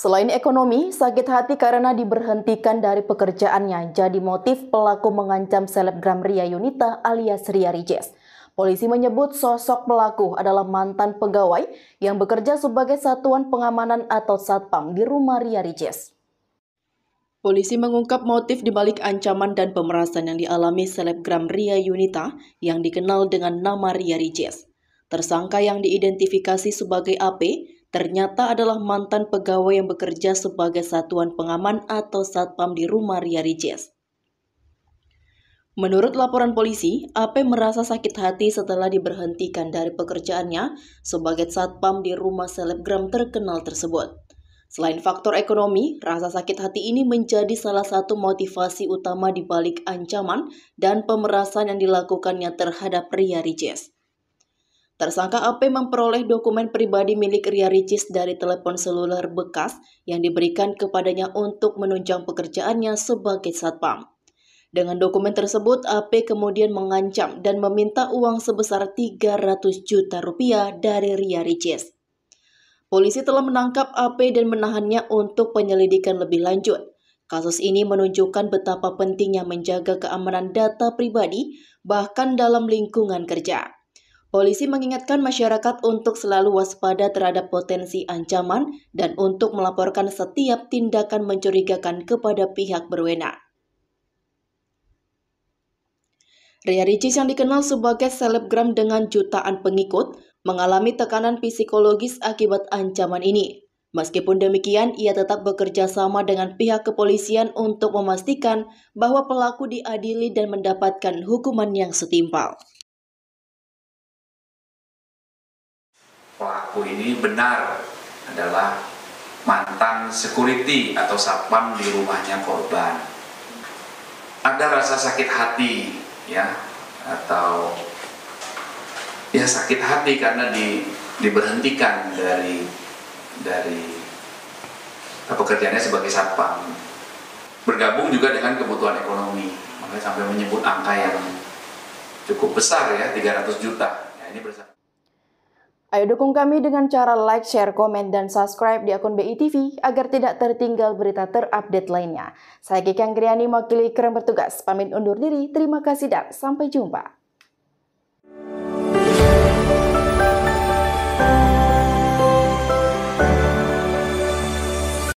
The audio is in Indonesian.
Selain ekonomi, sakit hati karena diberhentikan dari pekerjaannya jadi motif pelaku mengancam selebgram Ria Yunita alias Ria Rijes. Polisi menyebut sosok pelaku adalah mantan pegawai yang bekerja sebagai satuan pengamanan atau satpam di rumah Ria Rijes. Polisi mengungkap motif dibalik ancaman dan pemerasan yang dialami selebgram Ria Yunita yang dikenal dengan nama Ria Rijes. Tersangka yang diidentifikasi sebagai AP ternyata adalah mantan pegawai yang bekerja sebagai satuan pengaman atau satpam di rumah Ria Ricis. Menurut laporan polisi, AP merasa sakit hati setelah diberhentikan dari pekerjaannya sebagai satpam di rumah selebgram terkenal tersebut. Selain faktor ekonomi, rasa sakit hati ini menjadi salah satu motivasi utama di balik ancaman dan pemerasan yang dilakukannya terhadap Ria Ricis. Tersangka AP memperoleh dokumen pribadi milik Ria Ricis dari telepon seluler bekas yang diberikan kepadanya untuk menunjang pekerjaannya sebagai satpam. Dengan dokumen tersebut, AP kemudian mengancam dan meminta uang sebesar 300 juta rupiah dari Ria Ricis. Polisi telah menangkap AP dan menahannya untuk penyelidikan lebih lanjut. Kasus ini menunjukkan betapa pentingnya menjaga keamanan data pribadi, bahkan dalam lingkungan kerja. Polisi mengingatkan masyarakat untuk selalu waspada terhadap potensi ancaman dan untuk melaporkan setiap tindakan mencurigakan kepada pihak berwenang. Ria Ricis yang dikenal sebagai selebgram dengan jutaan pengikut mengalami tekanan psikologis akibat ancaman ini. Meskipun demikian, ia tetap bekerja sama dengan pihak kepolisian untuk memastikan bahwa pelaku diadili dan mendapatkan hukuman yang setimpal. pelaku ini benar adalah mantan security atau satpam di rumahnya korban. Ada rasa sakit hati ya atau ya sakit hati karena di, diberhentikan dari dari pekerjaannya sebagai satpam. Bergabung juga dengan kebutuhan ekonomi, makanya sampai menyebut angka yang cukup besar ya 300 juta. Ya, ini bersama Ayo dukung kami dengan cara like, share, komen, dan subscribe di akun BI TV agar tidak tertinggal berita terupdate lainnya. Saya Kiki Anggriani, mewakili keren Bertugas. Pamit undur diri, terima kasih dan sampai jumpa.